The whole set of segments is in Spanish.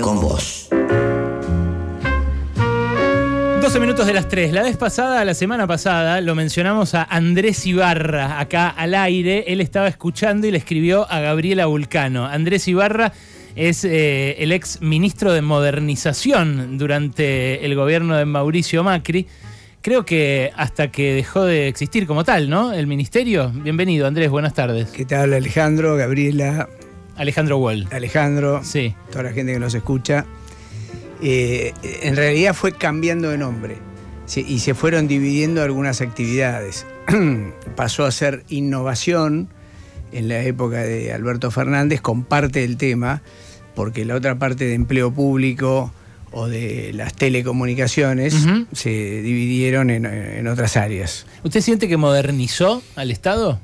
con vos. 12 minutos de las 3. La vez pasada, la semana pasada, lo mencionamos a Andrés Ibarra, acá al aire. Él estaba escuchando y le escribió a Gabriela Vulcano. Andrés Ibarra es eh, el ex ministro de Modernización durante el gobierno de Mauricio Macri. Creo que hasta que dejó de existir como tal, ¿no? El ministerio. Bienvenido, Andrés, buenas tardes. ¿Qué tal, Alejandro, Gabriela? Alejandro Wall. Alejandro, sí. toda la gente que nos escucha. Eh, en realidad fue cambiando de nombre y se fueron dividiendo algunas actividades. Pasó a ser innovación en la época de Alberto Fernández con parte del tema, porque la otra parte de empleo público o de las telecomunicaciones se dividieron en, otras áreas. ¿Usted siente que modernizó al Estado?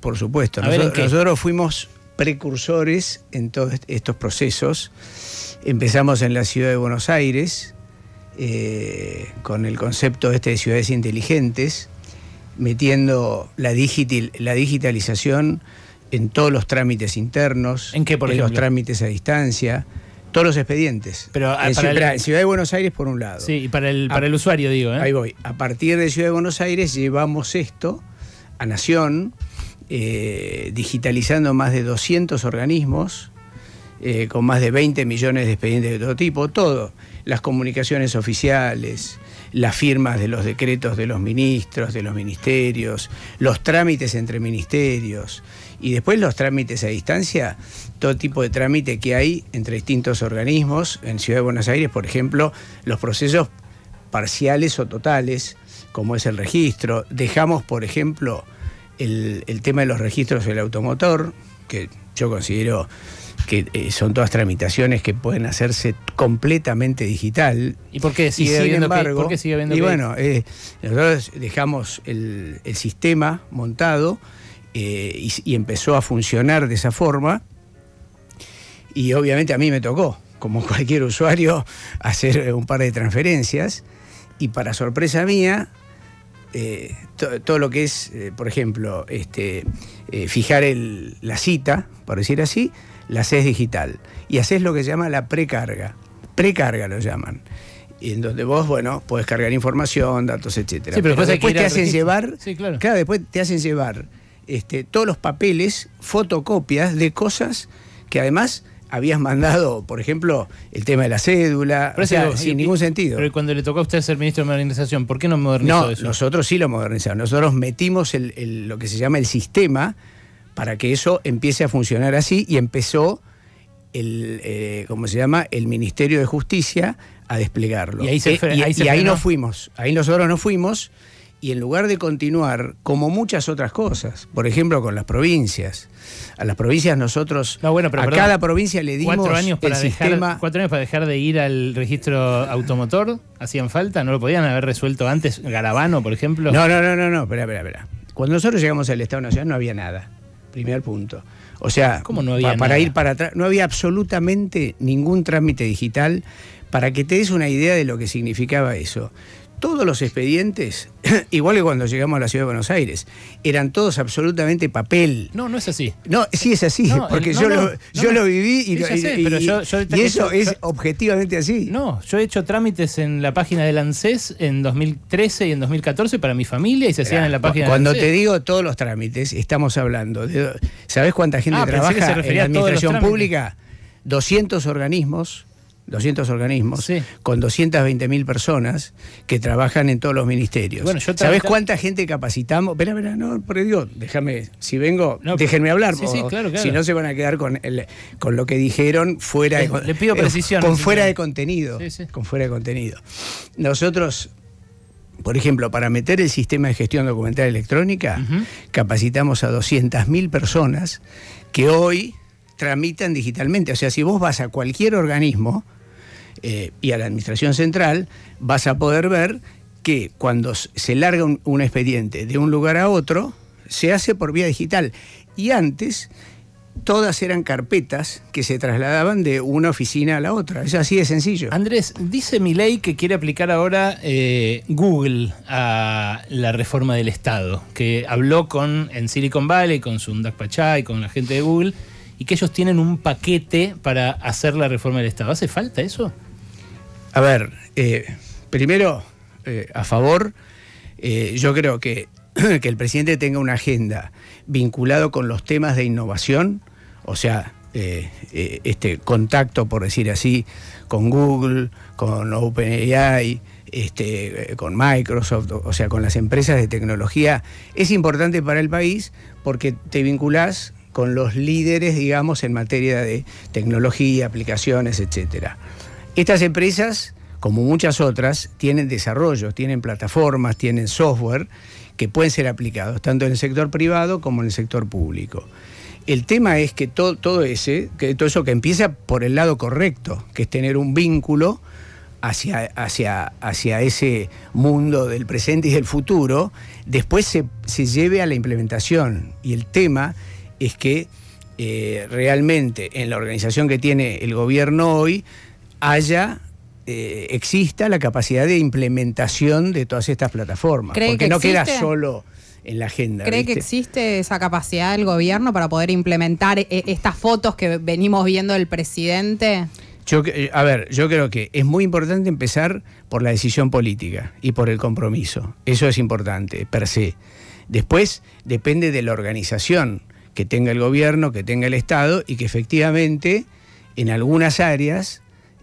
Por, supuesto. ver, nosotros fuimos precursores en todos estos procesos. Empezamos en la ciudad de Buenos Aires eh, con el concepto este de ciudades inteligentes, metiendo la, digital, la digitalización en todos los trámites internos, en, qué, por los trámites a distancia, todos los expedientes. Pero ah, en, para Ciudad de Buenos Aires por un lado. Sí, y para el, para el usuario digo. ¿eh? Ahí voy. A partir de Ciudad de Buenos Aires llevamos esto a Nación, eh, digitalizando más de 200 organismos, eh, con más de 20 millones de expedientes de todo tipo, todo, las comunicaciones oficiales, las firmas de los decretos de los ministros, de los ministerios, los trámites entre ministerios y después los trámites a distancia, todo tipo de trámite que hay entre distintos organismos. En Ciudad de Buenos Aires, por ejemplo, los procesos parciales o totales, como es el registro. Dejamos, por ejemplo, el, tema de los registros del automotor, que yo considero que eh, son todas tramitaciones que pueden hacerse completamente digital. ¿Y por qué sigue, habiendo Y bueno, eh, nosotros dejamos el, sistema montado eh, y, empezó a funcionar de esa forma. Y obviamente a mí me tocó, como cualquier usuario, hacer un par de transferencias. Y para sorpresa mía, eh, todo lo que es, eh, por ejemplo, este, eh, fijar la cita, por decir así, la haces digital. Y haces lo que se llama la precarga. Precarga lo llaman. Y en donde vos, bueno, puedes cargar información, datos, etcétera. Sí, pero, después te hacen llevar. claro. después te hacen llevar este, todos los papeles, fotocopias de cosas que además habías mandado, por ejemplo, el tema de la cédula, sin ningún sentido. Pero cuando le tocó a usted ser ministro de modernización, ¿por qué no modernizó eso? Nosotros sí lo modernizamos, nosotros metimos lo que se llama el sistema para que eso empiece a funcionar así y empezó el, eh, ¿cómo se llama? El Ministerio de Justicia a desplegarlo. Y ahí, se, eh, y ahí no fuimos, ahí nosotros no fuimos y en lugar de continuar, como muchas otras cosas, por ejemplo con las provincias. A las provincias nosotros, a cada provincia le dimos cuatro años para dejar, Cuatro años para dejar de ir al registro automotor, hacían falta, no lo podían haber resuelto antes, Garabano, por ejemplo. No, no, no, no, no, espera, espera, espera. Cuando nosotros llegamos al Estado Nacional no había nada, primer punto. O sea, para ir para atrás, no había absolutamente ningún trámite digital para que te des una idea de lo que significaba eso todos los expedientes, igual que cuando llegamos a la ciudad de Buenos Aires, eran todos absolutamente papel. No, no es así. No, sí es así, porque yo, lo, yo lo viví y, lo, y, eso es objetivamente así. No, yo he hecho trámites en la página del ANSES en 2013 y en 2014 para mi familia y se hacían en la página Cuando del te digo todos los trámites, estamos hablando de. ¿Sabes cuánta gente ah, trabaja en la administración pública? 200 organismos 200 organismos, sí. con 220.000 personas que trabajan en todos los ministerios. Bueno, ¿Sabés cuánta gente capacitamos? Espera, espera, no, por Dios, déjame, si vengo, déjenme hablar, claro, si no se van a quedar con, con lo que dijeron fuera de, le pido eh, precisión, con fuera de contenido, con fuera de contenido. Nosotros por ejemplo, para meter el sistema de gestión documental electrónica, capacitamos a 200.000 personas que hoy tramitan digitalmente. O sea, si vos vas a cualquier organismo, eh, y a la Administración Central, vas a poder ver que cuando se larga un, expediente de un lugar a otro, se hace por vía digital. Y antes todas eran carpetas que se trasladaban de una oficina a la otra. Es así de sencillo. Andrés, dice mi ley que quiere aplicar ahora eh, Google a la reforma del Estado, que habló con en Silicon Valley, con Sundar y con la gente de Google, y que ellos tienen un paquete para hacer la reforma del Estado. ¿Hace falta eso? A ver, eh, primero, eh, a favor, eh, yo creo que, el presidente tenga una agenda vinculado con los temas de innovación, o sea, este contacto, por decir así, con Google, con OpenAI, este, con Microsoft, o sea, con las empresas de tecnología, es importante para el país porque te vinculás con los líderes, digamos, en materia de tecnología, aplicaciones, etcétera. Estas empresas, como muchas otras, tienen desarrollos, tienen plataformas, tienen software que pueden ser aplicados tanto en el sector privado como en el sector público. El tema es que todo, que todo eso que empieza por el lado correcto, que es tener un vínculo hacia, ese mundo del presente y del futuro, después se, lleve a la implementación. Y el tema es que eh, realmente en la organización que tiene el gobierno hoy, haya eh, exista la capacidad de implementación de todas estas plataformas. Porque no queda solo en la agenda. ¿Cree que existe esa capacidad del gobierno para poder implementar eh, estas fotos que venimos viendo del presidente? Yo, eh, a ver, yo creo que es muy importante empezar por la decisión política y por el compromiso. Eso es importante, per se. Después depende de la organización que tenga el gobierno, que tenga el Estado y que efectivamente en algunas áreas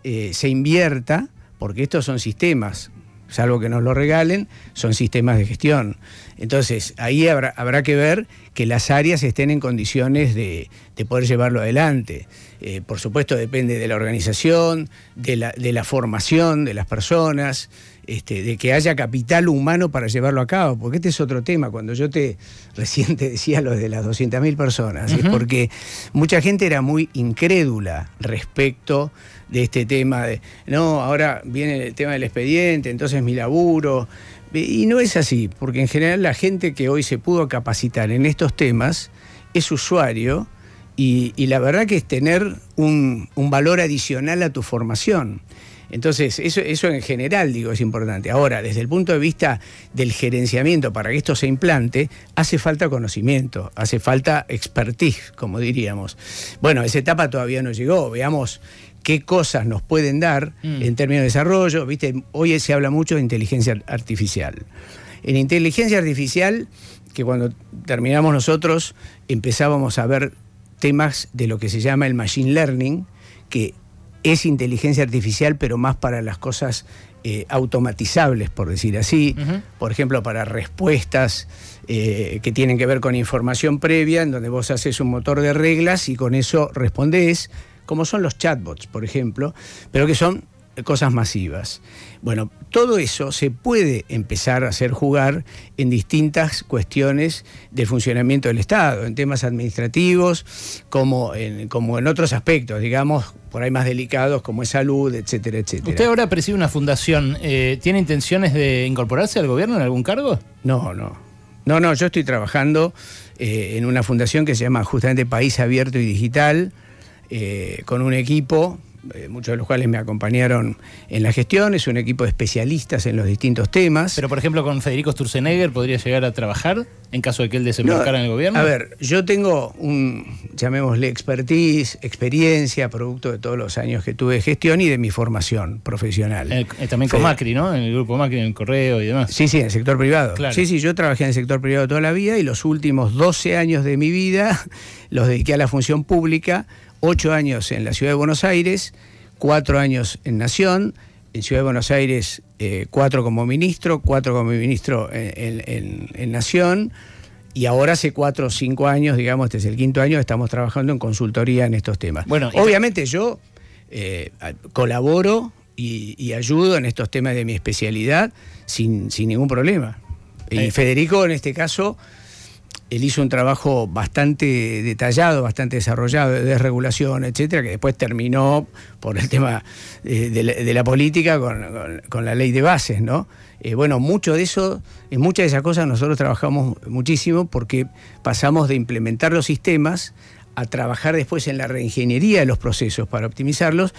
eh, se invierta, porque estos son sistemas, salvo que nos lo regalen, son sistemas de gestión. Entonces, ahí habrá, que ver que las áreas estén en condiciones de, poder llevarlo adelante. Eh, por supuesto, depende de la organización, de la, de la formación de las personas. Este, de que haya capital humano para llevarlo a cabo, porque este es otro tema. Cuando yo te recién te decía lo de las 200.000 personas, porque mucha gente era muy incrédula respecto de este tema de, no, ahora viene el tema del expediente, entonces mi laburo. Y no es así, porque en general la gente que hoy se pudo capacitar en estos temas es usuario y, la verdad que es tener un valor adicional a tu formación. Entonces, eso, eso en general, digo, es importante. Ahora, desde el punto de vista del gerenciamiento, para que esto se implante, hace falta conocimiento, hace falta expertise, como diríamos. Bueno, esa etapa todavía no llegó. Veamos qué cosas nos pueden dar mm. en términos de desarrollo. Viste, hoy se habla mucho de inteligencia artificial. En inteligencia artificial, que cuando terminamos nosotros empezábamos a ver temas de lo que se llama el machine learning, que es inteligencia artificial, pero más para las cosas eh, automatizables, por decir así. Por ejemplo, para respuestas eh, que tienen que ver con información previa, en donde vos haces un motor de reglas y con eso respondés, como son los chatbots, por ejemplo, pero que son cosas masivas. Bueno, todo eso se puede empezar a hacer jugar en distintas cuestiones del funcionamiento del Estado, en temas administrativos, como en, como en otros aspectos, digamos, por ahí más delicados, como es salud, etcétera, etcétera. Usted ahora preside una fundación, eh, ¿tiene intenciones de incorporarse al gobierno en algún cargo? No, no. No, no, yo estoy trabajando eh, en una fundación que se llama justamente País Abierto y Digital, eh, con un equipo eh, muchos de los cuales me acompañaron en la gestión, es un equipo de especialistas en los distintos temas. Pero, por ejemplo, con Federico Sturzenegger podría llegar a trabajar en caso de que él desembarcara en el gobierno. A ver, yo tengo un, llamémosle, expertise, experiencia, producto de todos los años que tuve de gestión y de mi formación profesional. Eh, también con Macri, ¿no? En el grupo Macri, en el correo y demás. Sí, sí, en el sector privado. Sí, sí, yo trabajé en el sector privado toda la vida y los últimos 12 años de mi vida los dediqué a la función pública ocho años en la ciudad de Buenos Aires, cuatro años en Nación, en Ciudad de Buenos Aires eh, cuatro como ministro, cuatro como ministro en, Nación, y ahora hace cuatro o cinco años, digamos, este es el quinto año, estamos trabajando en consultoría en estos temas. Bueno, Obviamente yo eh, colaboro y, ayudo en estos temas de mi especialidad sin, sin ningún problema. Y eh. Federico, en este caso, él hizo un trabajo bastante detallado, bastante desarrollado de desregulación, etcétera, que después terminó por el tema eh, de, la, política con, la ley de bases, ¿no? Eh, bueno, mucho de eso, en muchas de esas cosas nosotros trabajamos muchísimo porque pasamos de implementar los sistemas a trabajar después en la reingeniería de los procesos para optimizarlos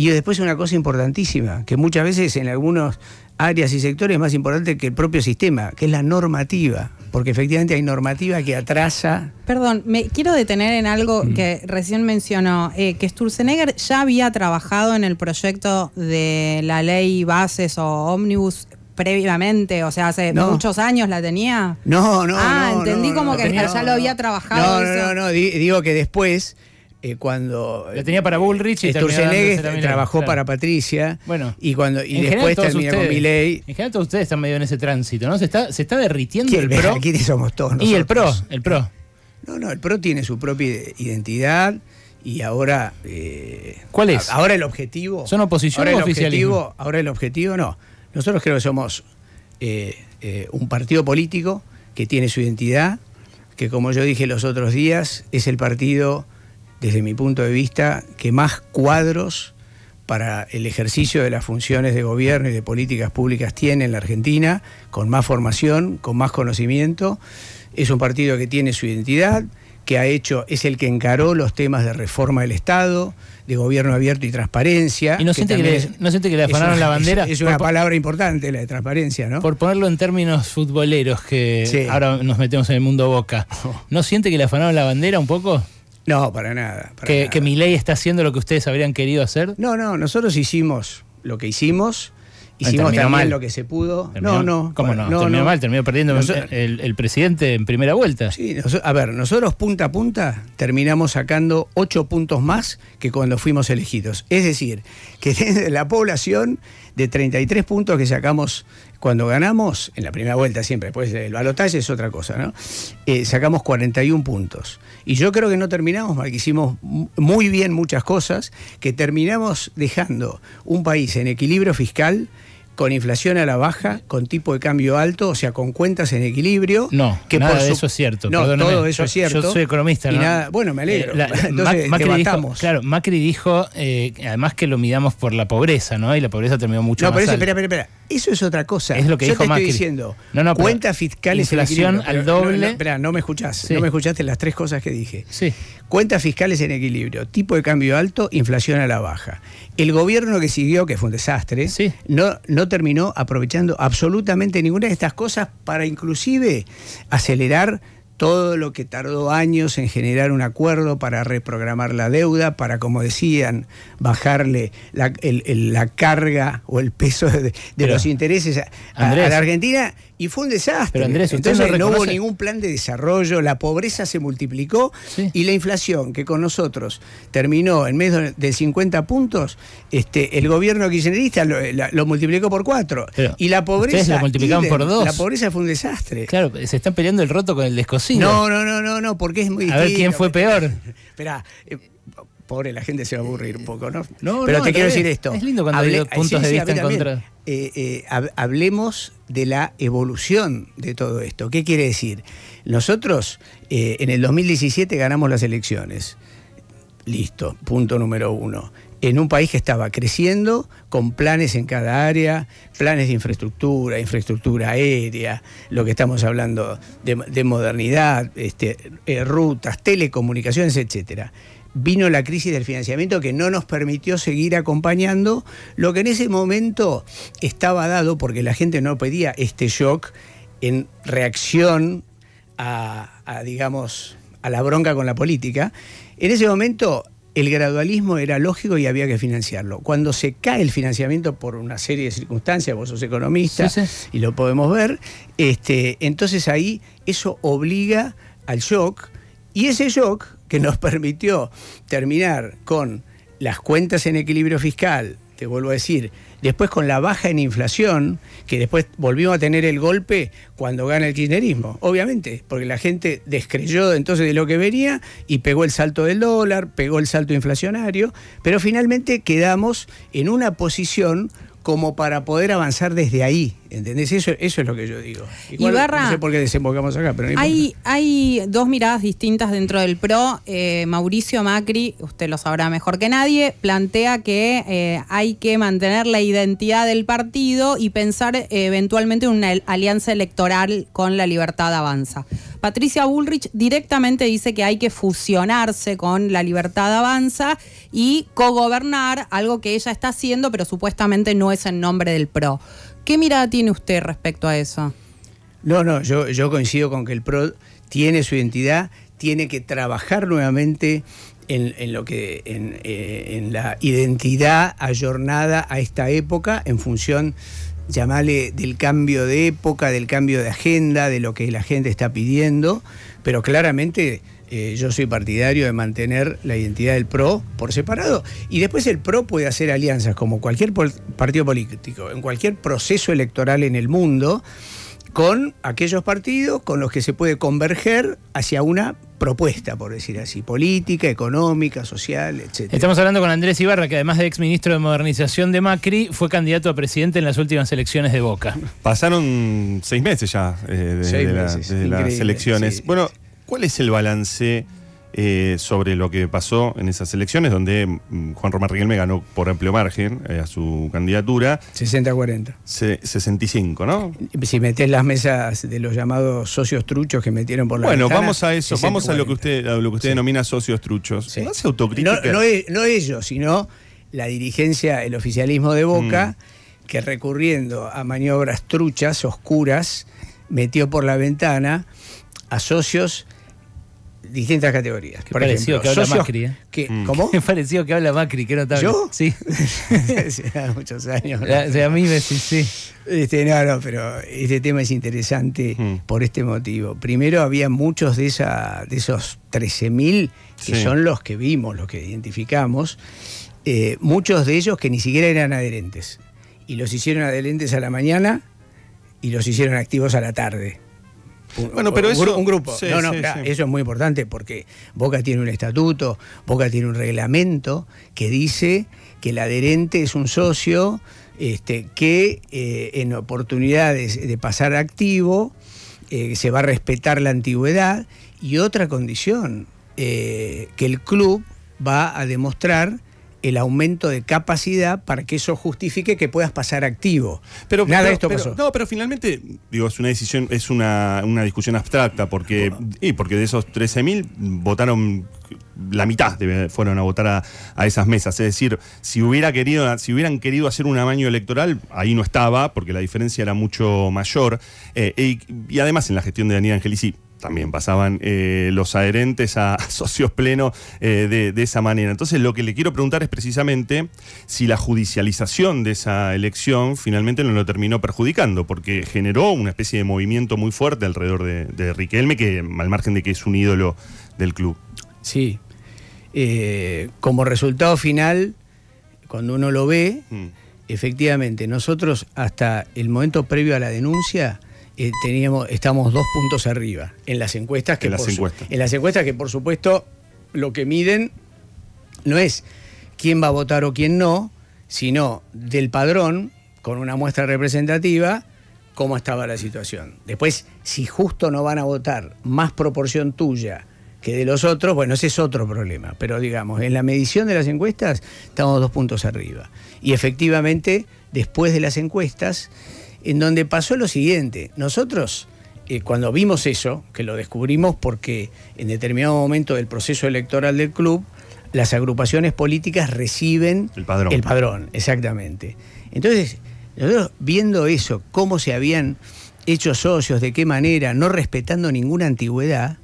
y después una cosa importantísima, que muchas veces en algunos áreas y sectores es más importante que el propio sistema, que es la normativa, porque efectivamente hay normativa que atrasa. Perdón, me quiero detener en algo mm. que recién mencionó, eh, que Sturzenegger ya había trabajado en el proyecto de la ley bases o ómnibus previamente, o sea, hace muchos años la tenía. No, no. Ah, entendí como que ya lo había trabajado. No, no, no, digo que después eh, cuando. Lo tenía para eh, Bullrich y trabajó para Patricia. Bueno. Y, cuando, después termina con Milei. En general, todos ustedes están medio en ese tránsito, ¿no? Se está, se está derritiendo el PRO. ¿Quiénes somos todos? Y el PRO, el PRO. No, no, el PRO tiene su propia identidad y ahora. Eh, ¿Cuál es? Ahora el objetivo. ¿Son oposición ahora Objetivo, ahora el objetivo no. Nosotros creo que somos un partido político que tiene su identidad, que como yo dije los otros días, es el partido desde mi punto de vista, que más cuadros para el ejercicio de las funciones de gobierno y de políticas públicas tiene en la Argentina, con más formación, con más conocimiento. Es un partido que tiene su identidad, que ha hecho, es el que encaró los temas de reforma del Estado, de gobierno abierto y transparencia. ¿Y no, siente, que, le, afanaron la bandera? Es, una palabra importante la de transparencia, ¿no? Por ponerlo en términos futboleros, que ahora nos metemos en el mundo boca, ¿no siente que le afanaron la bandera un poco? No, para nada. ¿Que, mi ley está haciendo lo que ustedes habrían querido hacer? No, no, nosotros hicimos lo que hicimos. Ah, hicimos también lo que se pudo. no, no. ¿Cómo no? no terminó mal, terminó perdiendo eh, el, presidente en primera vuelta. Sí, a ver, nosotros punta a punta terminamos sacando ocho puntos más que cuando fuimos elegidos. Es decir, que desde la población de 33 puntos que sacamos cuando ganamos, en la primera vuelta siempre, después del balotaje es otra cosa, ¿no? Eh, sacamos 41 puntos. Y yo creo que no terminamos mal, que hicimos muy bien muchas cosas, que terminamos dejando un país en equilibrio fiscal con inflación a la baja, con tipo de cambio alto, o sea, con cuentas en equilibrio. No, que por eso es cierto. No, todo eso es cierto. Yo soy economista, Nada, bueno, me alegro. Eh, Entonces, Macri dijo, claro, Macri dijo, eh, además que lo midamos por la pobreza, ¿no? Y la pobreza terminó mucho no, No, pero espera, espera, espera. Eso es otra cosa. Es lo que dijo te Macri. estoy diciendo. No, no, cuentas fiscales inflación en equilibrio. al doble. espera, no me escuchás. No me escuchaste las tres cosas que dije. Sí. Cuentas fiscales en equilibrio, tipo de cambio alto, inflación a la baja. El gobierno que siguió, que fue un desastre, no, terminó aprovechando absolutamente ninguna de estas cosas para inclusive acelerar todo lo que tardó años en generar un acuerdo para reprogramar la deuda, para, como decían, bajarle la, carga o el peso de, los intereses a, la Argentina y fue un desastre. Pero Andrés, Entonces no, hubo ningún plan de desarrollo, la pobreza se multiplicó y la inflación, que con nosotros terminó en menos de 50 puntos, este, el gobierno kirchnerista lo, multiplicó por 4. Y la pobreza. Lo por La pobreza fue un desastre. Claro, se están peleando el roto con el descosido. No, no, no, no, no, porque es muy. A ver quién fue peor. Espera. Eh, pobre, la gente se va a aburrir un eh, poco, ¿no? Pero te quiero decir esto. Es lindo cuando hay puntos de vista en contra. Eh, eh, hablemos de la evolución de todo esto. ¿Qué quiere decir? Nosotros en el 2017 ganamos las elecciones. Listo, punto número uno en un país que estaba creciendo con planes en cada área, planes de infraestructura, infraestructura aérea, lo que estamos hablando de, modernidad, este, rutas, telecomunicaciones, etcétera vino la crisis del financiamiento que no nos permitió seguir acompañando lo que en ese momento estaba dado, porque la gente no pedía este shock en reacción a, digamos, a la bronca con la política. En ese momento el gradualismo era lógico y había que financiarlo. Cuando se cae el financiamiento por una serie de circunstancias, vos sos economista y lo podemos ver, este, entonces ahí eso obliga al shock y ese shock que nos permitió terminar con las cuentas en equilibrio fiscal, te vuelvo a decir, después con la baja en inflación, que después volvimos a tener el golpe cuando gana el kirchnerismo, obviamente, porque la gente descreyó entonces de lo que venía y pegó el salto del dólar, pegó el salto inflacionario, pero finalmente quedamos en una posición como para poder avanzar desde ahí, ¿entendés? Eso, eso es lo que yo digo. Igual, no sé por qué desembocamos acá, pero hay, dos miradas distintas dentro del PRO. Eh, Mauricio Macri, usted lo sabrá mejor que nadie, plantea que eh, hay que mantener la identidad del partido y pensar eh, eventualmente en una alianza electoral con la libertad avanza. Patricia Bullrich directamente dice que hay que fusionarse con la libertad avanza y cogobernar, algo que ella está haciendo, pero supuestamente no es en nombre del PRO. ¿Qué mirada tiene usted respecto a eso? No, no, yo, coincido con que el PRO tiene su identidad, tiene que trabajar nuevamente en, lo que en, eh, en, la identidad ayornada a esta época en función llamale del cambio de época, del cambio de agenda, de lo que la gente está pidiendo, pero claramente eh, yo soy partidario de mantener la identidad del PRO por separado. Y después el PRO puede hacer alianzas como cualquier partido político, en cualquier proceso electoral en el mundo con aquellos partidos con los que se puede converger hacia una propuesta, por decir así, política, económica, social, etc. Estamos hablando con Andrés Ibarra, que además de exministro de Modernización de Macri, fue candidato a presidente en las últimas elecciones de Boca. Pasaron seis meses ya eh, de, las elecciones. bueno, ¿cuál es el balance? Eh, sobre lo que pasó en esas elecciones, donde mm, Juan Román Riquelme ganó por amplio margen eh, a su candidatura. 60-40. 65, ¿no? Si metés las mesas de los llamados socios truchos que metieron por la Bueno, vamos a eso, vamos a lo que usted, lo que usted denomina socios truchos. No se autocrítica. No, ellos, sino la dirigencia, el oficialismo de Boca, mm. que recurriendo a maniobras truchas, oscuras, metió por la ventana a socios distintas categorías. Me pareció que habla Macri. ¿eh? Que, mm. ¿Cómo? Me parecido que habla Macri, que ¿Yo? Sí. Hace muchos años. a mí me sí, sí. Este, no, no, pero este tema es interesante mm. por este motivo. Primero, había muchos de, esa, de esos 13.000 que son los que vimos, los que identificamos, eh, muchos de ellos que ni siquiera eran adherentes. Y los hicieron adherentes a la mañana y los hicieron activos a la tarde bueno, pero un, un grupo. eso es muy importante porque Boca tiene un estatuto, Boca tiene un reglamento que dice que el adherente es un socio este, que eh, en oportunidades de pasar activo eh, se va a respetar la antigüedad y otra condición, eh, que el club va a demostrar el aumento de capacidad para que eso justifique que puedas pasar activo. Pero, Nada de esto pasó. No, pero finalmente, digo, es una decisión, es una, discusión abstracta, porque, porque de esos 13.000 votaron la mitad fueron a votar a, esas mesas. Es decir, si, hubiera querido, si hubieran querido hacer un amaño electoral, ahí no estaba, porque la diferencia era mucho mayor. Eh, y, además en la gestión de Daniel Angelici también pasaban eh, los adherentes a, socios plenos eh, de, esa manera. Entonces, lo que le quiero preguntar es precisamente si la judicialización de esa elección finalmente no lo terminó perjudicando, porque generó una especie de movimiento muy fuerte alrededor de, Riquelme, que al margen de que es un ídolo del club. Sí. Eh, como resultado final, cuando uno lo ve, mm. efectivamente, nosotros hasta el momento previo a la denuncia, eh, teníamos, estamos dos puntos arriba en las encuestas que las, en las encuestas que por supuesto lo que miden no es quién va a votar o quién no, sino del padrón con una muestra representativa cómo estaba la situación. Después, si justo no van a votar más proporción tuya que de los otros, bueno, ese es otro problema, pero digamos, en la medición de las encuestas estamos dos puntos arriba. Y efectivamente, después de las encuestas, en donde pasó lo siguiente. Nosotros, eh, cuando vimos eso, que lo descubrimos porque en determinado momento del proceso electoral del club, las agrupaciones políticas reciben el padrón. El padrón, exactamente. Entonces, nosotros viendo eso, cómo se habían hecho socios, de qué manera, no respetando ninguna antigüedad,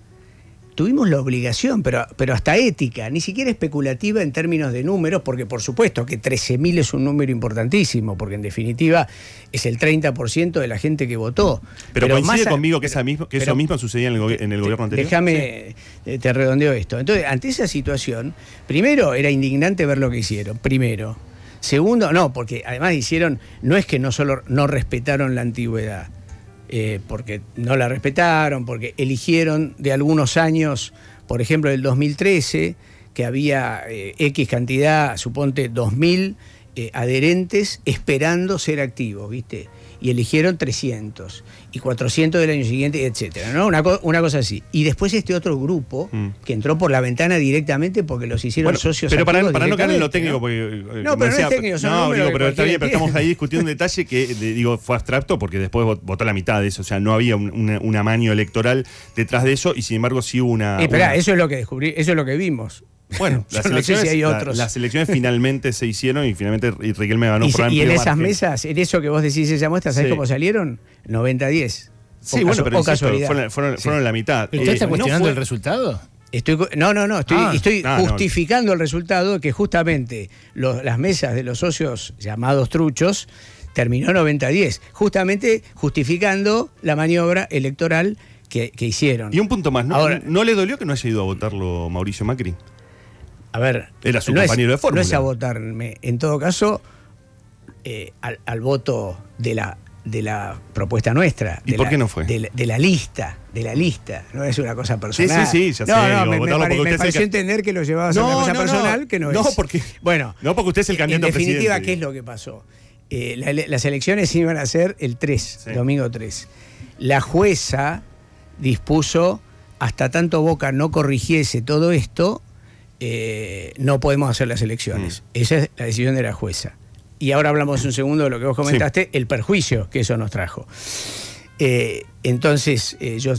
tuvimos la obligación, pero, pero hasta ética, ni siquiera especulativa en términos de números, porque por supuesto que 13.000 es un número importantísimo, porque en definitiva es el 30% de la gente que votó. Pero, coincide conmigo que, eso mismo sucedía en el, gobierno anterior. Déjame, eh, te redondeo esto. Entonces, ante esa situación, primero era indignante ver lo que hicieron, primero. Segundo, no, porque además hicieron, no es que no solo no respetaron la antigüedad, eh, porque no la respetaron, porque eligieron de algunos años, por ejemplo, del 2013, que había eh, X cantidad, suponte 2.000, eh, adherentes esperando ser activos, ¿viste? Y eligieron 300 y 400 del año siguiente, etcétera, ¿no? Una, cosa así. Y después este otro grupo mm. que entró por la ventana directamente porque los hicieron socios. Pero para, no caer en lo técnico, porque. Eh, no, pero es técnico, son No, pero está bien, pero estamos ahí discutiendo un detalle que, eh, digo, fue abstracto porque después votó la mitad de eso, o sea, no había un, una, amaño electoral detrás de eso y sin embargo sí hubo una. Espera, eso es lo que descubrí, eso es lo que vimos. Bueno, las, elecciones, finalmente se hicieron y finalmente me ganó y, por Y en esas mesas, en eso que vos decís, esa muestra, ¿sabés cómo salieron? 90-10. Sí, bueno, pero fueron, fueron, la mitad. Eh, ¿Estás cuestionando el resultado? Estoy, no, no, no, estoy, ah. Ah, justificando el resultado que justamente las mesas de los socios llamados truchos terminó 90-10, justamente justificando la maniobra electoral que, hicieron. Y un punto más, ¿no le dolió que no haya ido a votarlo Mauricio Macri? A ver. no es, a votarme, En todo caso, eh, al, voto de la, de la propuesta nuestra. ¿Y por qué no fue? De la, lista. De la lista. No es una cosa personal. Sí, sí, sí. Ya sé, me, pareció entender que lo llevabas a una cosa personal que no, es. No, porque. Bueno. No, porque usted es el candidato presidente. En definitiva, ¿qué es lo que pasó? Eh, las elecciones iban a ser el 3, domingo 3. La jueza dispuso hasta tanto Boca no corrigiese todo esto, eh, no podemos hacer las elecciones. Mm. Esa es la decisión de la jueza. Y ahora hablamos un segundo de lo que vos comentaste, el perjuicio que eso nos trajo. Eh, entonces, eh, yo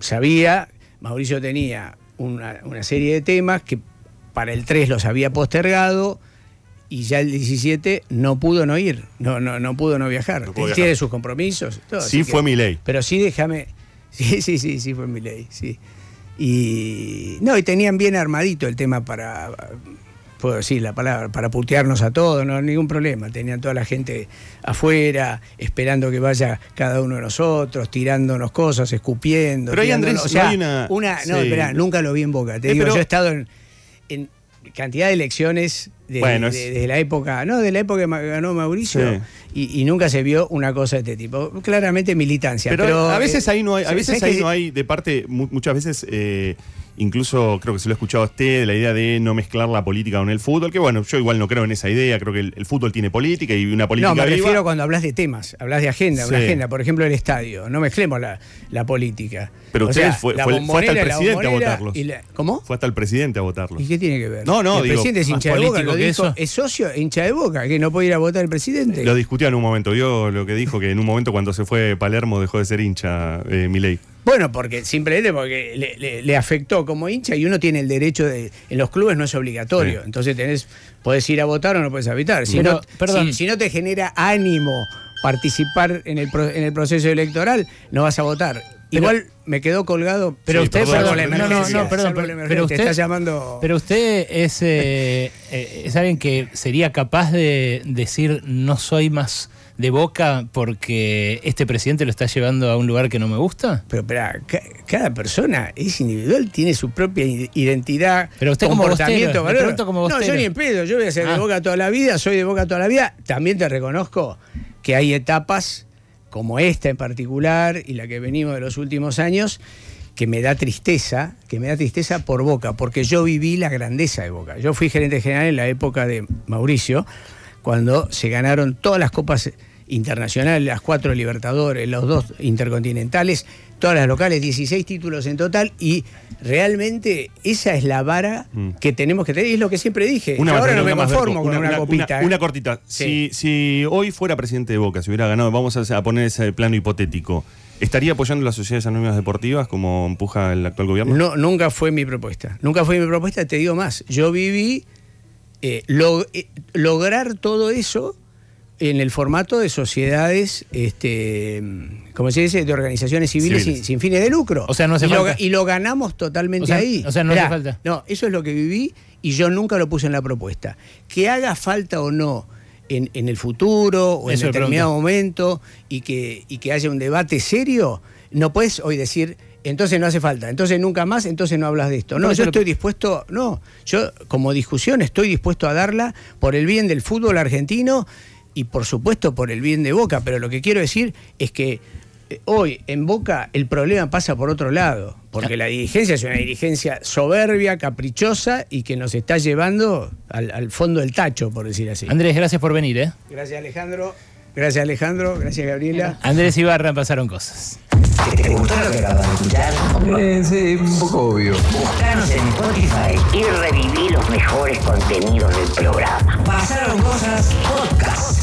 sabía, Mauricio tenía una, serie de temas que para el 3 los había postergado y ya el 17 no pudo no ir, no, no, no pudo no viajar. Tiene sus compromisos. sí, fue mi ley. Pero sí, déjame. Sí, sí, sí, sí, fue mi ley. Sí. Y no, y tenían bien armadito el tema para, puedo decir la palabra, para putearnos a todos, no ningún problema. Tenían toda la gente afuera, esperando que vaya cada uno de nosotros, tirándonos cosas, escupiendo. Pero hay Andrés, una. no, nunca lo vi en boca. Te eh, yo he estado en cantidad de elecciones de, la época, no, de la época que ganó Mauricio y, nunca se vio una cosa de este tipo. Claramente militancia. Pero, a veces eh, ahí no hay, a veces ahí no hay de parte muchas veces eh, Incluso creo que se lo ha escuchado a usted, la idea de no mezclar la política con el fútbol, que bueno, yo igual no creo en esa idea, creo que el, fútbol tiene política y una política. No, me refiero cuando hablas de temas, hablas de agenda, una agenda, por ejemplo el estadio, no mezclemos la, política. Pero usted fue, hasta el presidente a votarlos. ¿Cómo? Fue hasta el presidente a votarlos. ¿Y qué tiene que ver? No, no, el presidente es hincha de boca, lo dijo, es socio hincha de boca, que no puede ir a votar el presidente. Lo discutió en un momento, yo lo que dijo que en un momento cuando se fue Palermo dejó de ser hincha eh, Milei. Bueno, porque simplemente porque le, afectó como hincha y uno tiene el derecho de. En los clubes no es obligatorio. Entonces tenés, podés ir a votar o no puedes habitar. Si, no, Si, no te genera ánimo participar en el, proceso electoral, no vas a votar. Igual me quedó colgado. Pero usted, pero, llamando. Pero usted es, eh, eh, es alguien que sería capaz de decir no soy más de boca porque este presidente lo está llevando a un lugar que no me gusta? Pero, espera, cada persona es individual, tiene su propia identidad, pero usted comportamiento, No, yo ni en pedo, yo voy a ser de ah. boca toda la vida, soy de boca toda la vida. También te reconozco que hay etapas como esta en particular y la que venimos de los últimos años, que me da tristeza, que me da tristeza por Boca, porque yo viví la grandeza de Boca. Yo fui gerente general en la época de Mauricio, cuando se ganaron todas las copas internacional, las cuatro Libertadores, los dos intercontinentales, todas las locales, 16 títulos en total y realmente esa es la vara mm. que tenemos que tener. Y es lo que siempre dije. ahora no me conformo con una, copita. ¿eh? Una, cortita. Si, hoy fuera presidente de Boca, si hubiera ganado, vamos a, poner ese plano hipotético. ¿Estaría apoyando las sociedades anónimas deportivas como empuja el actual gobierno? No, nunca fue mi propuesta. Nunca fue mi propuesta, te digo más. Yo viví eh, eh, lograr todo eso en el formato de sociedades, este, como se dice, de organizaciones civiles, Sin, fines de lucro. O sea, no hace falta. y lo ganamos totalmente ahí. O sea, no hace falta. No, eso es lo que viví y yo nunca lo puse en la propuesta. Que haga falta o no en, el futuro o en determinado momento y que, que haya un debate serio, no puedes hoy decir entonces no hace falta, entonces nunca más, entonces no hablas de esto. No, yo estoy dispuesto, no, yo como discusión estoy dispuesto a darla por el bien del fútbol argentino y por supuesto por el bien de Boca, pero lo que quiero decir es que eh, hoy en Boca el problema pasa por otro lado, porque la dirigencia es una dirigencia soberbia, caprichosa y que nos está llevando al, fondo del tacho, por decir así. Andrés, gracias por venir. ¿eh? Gracias Alejandro, gracias Alejandro, gracias Gabriela. Andrés Ibarra, pasaron cosas. ¿Te, eh, de un poco obvio. Buscanos en Spotify y reviví los mejores contenidos del programa. Pasaron cosas podcast.